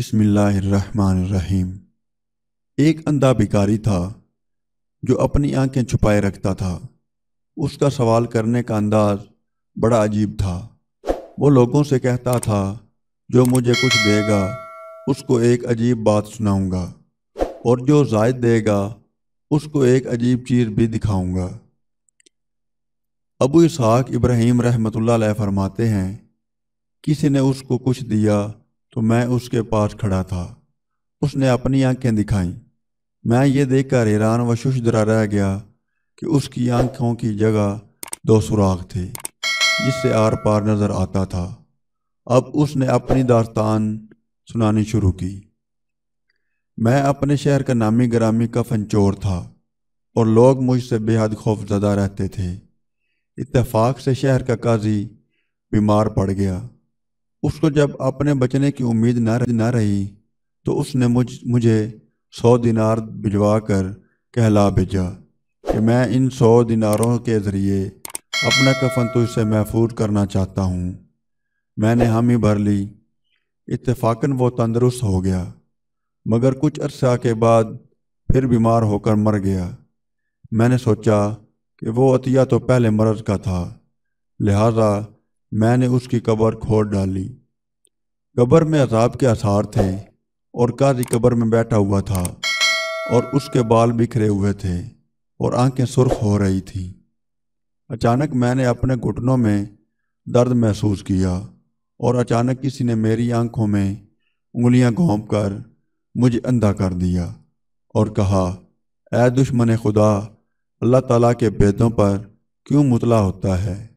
बिस्मिल्लाहिर्रहमानिर्रहीम एक अंधा भिकारी था जो अपनी आंखें छुपाए रखता था उसका सवाल करने का अंदाज बड़ा अजीब था वो लोगों से कहता था जो मुझे कुछ देगा उसको एक अजीब बात सुनाऊंगा और जो जायद देगा उसको एक अजीब चीज़ भी दिखाऊंगा अबू इसहाक इब्राहिम रहमतुल्लाह फरमाते हैं किसी ने उसको कुछ दिया तो मैं उसके पास खड़ा था उसने अपनी आंखें दिखाई मैं ये देखकर हैरान व शुशदरा रह गया कि उसकी आंखों की जगह दो सुराख थे जिससे आर पार नज़र आता था अब उसने अपनी दास्तान सुनानी शुरू की मैं अपने शहर का नामी ग्रामी का फनचोर था और लोग मुझसे बेहद खौफजदा रहते थे इत्तेफाक से शहर का काजी बीमार पड़ गया उसको जब अपने बचने की उम्मीद ना ना रही तो उसने मुझ मुझे सौ दिनार भिजवा कर कहला भेजा कि मैं इन सौ दिनारों के ज़रिए अपना कफन तुझसे महफूज करना चाहता हूँ मैंने हामी भर ली इतफाकन वो तंदरुस्त हो गया मगर कुछ अरसा के बाद फिर बीमार होकर मर गया मैंने सोचा कि वो अतिया तो पहले मर्ज का था लिहाजा मैंने उसकी कब्र खोद डाली कब्र में अजाब के आसार थे और काजी कब्र में बैठा हुआ था और उसके बाल बिखरे हुए थे और आंखें सुर्ख हो रही थीं अचानक मैंने अपने घुटनों में दर्द महसूस किया और अचानक किसी ने मेरी आंखों में उंगलियां घोंप कर मुझे अंधा कर दिया और कहा ए दुश्मन खुदा अल्लाह ताला के भेदों पर क्यों मुतला होता है